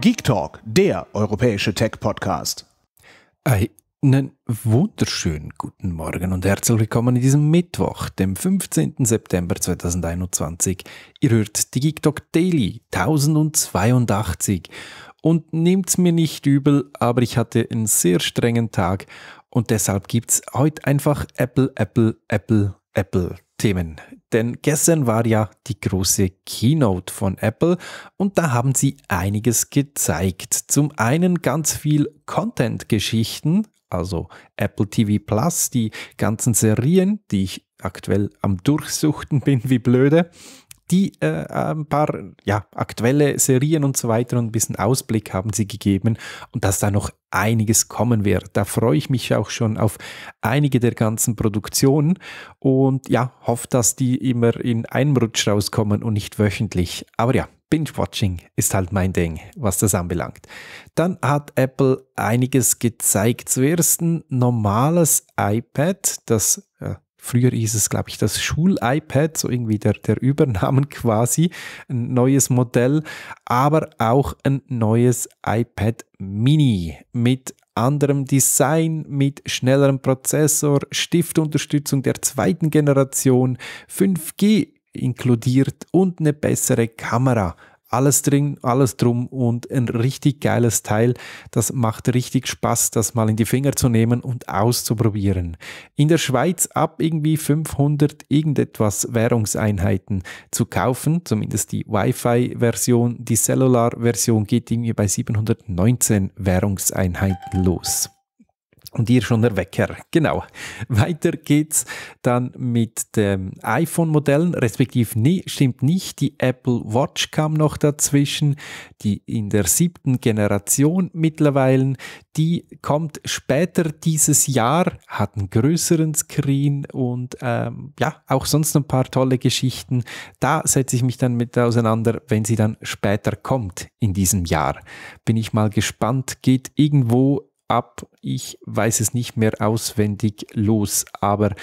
Geek Talk, der europäische Tech-Podcast. Einen wunderschönen guten Morgen und herzlich willkommen in diesem Mittwoch, dem 15. September 2021. Ihr hört die Geek Talk Daily 1082. Und nehmt's mir nicht übel, aber ich hatte einen sehr strengen Tag und deshalb gibt's heute einfach Apple, Apple, Apple, Apple. Themen. Denn gestern war ja die große Keynote von Apple und da haben sie einiges gezeigt. Zum einen ganz viel Content-Geschichten, also Apple TV Plus, die ganzen Serien, die ich aktuell am Durchsuchten bin, wie blöde die äh, ein paar ja, aktuelle Serien und so weiter und ein bisschen Ausblick haben sie gegeben und dass da noch einiges kommen wird. Da freue ich mich auch schon auf einige der ganzen Produktionen und ja, hoffe, dass die immer in einem Rutsch rauskommen und nicht wöchentlich. Aber ja, Binge-Watching ist halt mein Ding, was das anbelangt. Dann hat Apple einiges gezeigt. Zuerst ein normales iPad, das äh, Früher hieß es, glaube ich, das Schul-iPad, so irgendwie der, der Übernamen quasi, ein neues Modell, aber auch ein neues iPad Mini mit anderem Design, mit schnellerem Prozessor, Stiftunterstützung der zweiten Generation, 5G inkludiert und eine bessere Kamera alles drin, alles drum und ein richtig geiles Teil. Das macht richtig Spaß, das mal in die Finger zu nehmen und auszuprobieren. In der Schweiz ab irgendwie 500 irgendetwas Währungseinheiten zu kaufen, zumindest die Wi-Fi-Version, die Cellular-Version geht irgendwie bei 719 Währungseinheiten los und ihr schon der Wecker. Genau. Weiter geht's dann mit den iPhone-Modellen, respektive nee, stimmt nicht. Die Apple Watch kam noch dazwischen, die in der siebten Generation mittlerweile. Die kommt später dieses Jahr, hat einen größeren Screen und ähm, ja, auch sonst ein paar tolle Geschichten. Da setze ich mich dann mit auseinander, wenn sie dann später kommt in diesem Jahr. Bin ich mal gespannt, geht irgendwo ab. Ich weiß es nicht mehr auswendig los, aber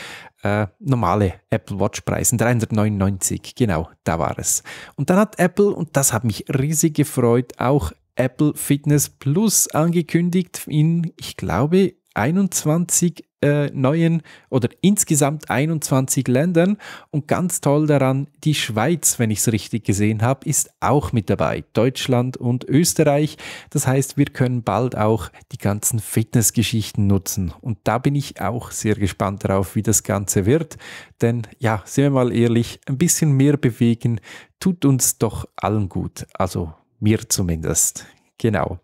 äh, normale Apple Watch Preisen 399, genau, da war es. Und dann hat Apple, und das hat mich riesig gefreut, auch Apple Fitness Plus angekündigt in, ich glaube, 21 äh, neuen oder insgesamt 21 Ländern. Und ganz toll daran, die Schweiz, wenn ich es richtig gesehen habe, ist auch mit dabei. Deutschland und Österreich. Das heißt, wir können bald auch die ganzen Fitnessgeschichten nutzen. Und da bin ich auch sehr gespannt darauf, wie das Ganze wird. Denn ja, sind wir mal ehrlich, ein bisschen mehr bewegen tut uns doch allen gut. Also mir zumindest. Genau.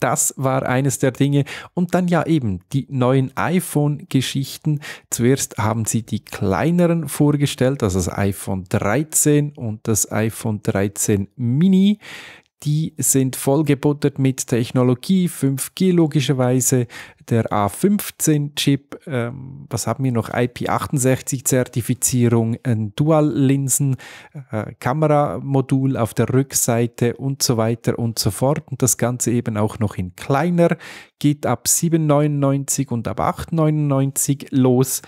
Das war eines der Dinge. Und dann ja eben die neuen iPhone-Geschichten. Zuerst haben sie die kleineren vorgestellt, also das iPhone 13 und das iPhone 13 Mini die sind vollgebuttert mit Technologie, 5G logischerweise, der A15-Chip, ähm, was haben wir noch, IP68-Zertifizierung, ein Dual-Linsen-Kameramodul äh, auf der Rückseite und so weiter und so fort. Und das Ganze eben auch noch in kleiner, geht ab 7,99 und ab 8,99 los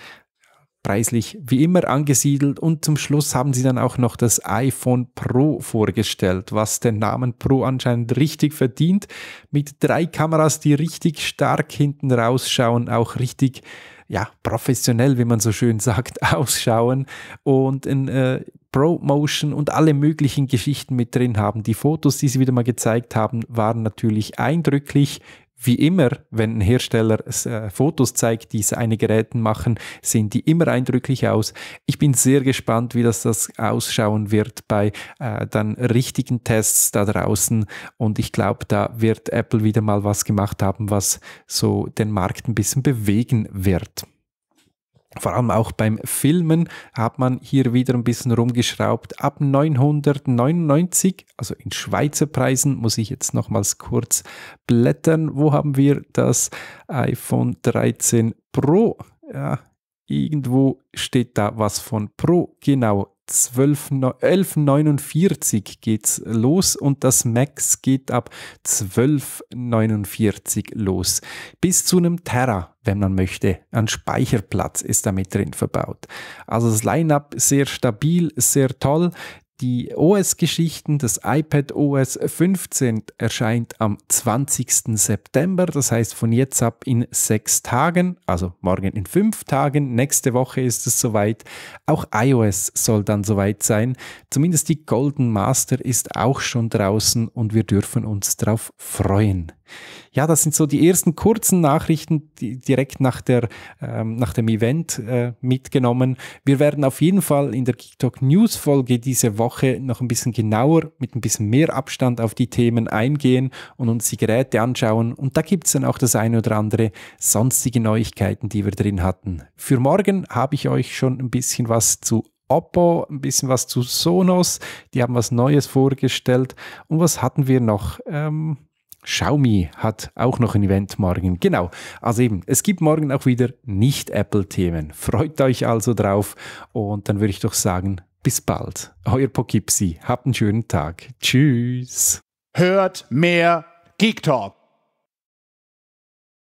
preislich wie immer angesiedelt und zum Schluss haben sie dann auch noch das iPhone Pro vorgestellt, was den Namen Pro anscheinend richtig verdient, mit drei Kameras, die richtig stark hinten rausschauen, auch richtig ja, professionell, wie man so schön sagt, ausschauen und in äh, Motion und alle möglichen Geschichten mit drin haben. Die Fotos, die sie wieder mal gezeigt haben, waren natürlich eindrücklich. Wie immer, wenn ein Hersteller äh, Fotos zeigt, die seine Geräten machen, sehen die immer eindrücklich aus. Ich bin sehr gespannt, wie das, das ausschauen wird bei äh, dann richtigen Tests da draußen. Und ich glaube, da wird Apple wieder mal was gemacht haben, was so den Markt ein bisschen bewegen wird. Vor allem auch beim Filmen hat man hier wieder ein bisschen rumgeschraubt. Ab 999, also in Schweizer Preisen, muss ich jetzt nochmals kurz blättern. Wo haben wir das iPhone 13 Pro? Ja, irgendwo steht da was von Pro. Genau, 11.49 geht's los und das Max geht ab 12.49 los. Bis zu einem Terra, wenn man möchte. Ein Speicherplatz ist damit drin verbaut. Also das Lineup sehr stabil, sehr toll die OS-Geschichten. Das iPad OS 15 erscheint am 20. September, das heißt von jetzt ab in sechs Tagen, also morgen in fünf Tagen. Nächste Woche ist es soweit. Auch iOS soll dann soweit sein. Zumindest die Golden Master ist auch schon draußen und wir dürfen uns darauf freuen ja, das sind so die ersten kurzen Nachrichten die direkt nach, der, ähm, nach dem Event äh, mitgenommen. Wir werden auf jeden Fall in der TikTok News Folge diese Woche noch ein bisschen genauer, mit ein bisschen mehr Abstand auf die Themen eingehen und uns die Geräte anschauen. Und da gibt es dann auch das eine oder andere sonstige Neuigkeiten, die wir drin hatten. Für morgen habe ich euch schon ein bisschen was zu Oppo, ein bisschen was zu Sonos. Die haben was Neues vorgestellt. Und was hatten wir noch? Ähm, Xiaomi hat auch noch ein Event morgen. Genau. Also eben, es gibt morgen auch wieder Nicht-Apple-Themen. Freut euch also drauf. Und dann würde ich doch sagen, bis bald. Euer Pokipsi. Habt einen schönen Tag. Tschüss. Hört mehr Geek Talk.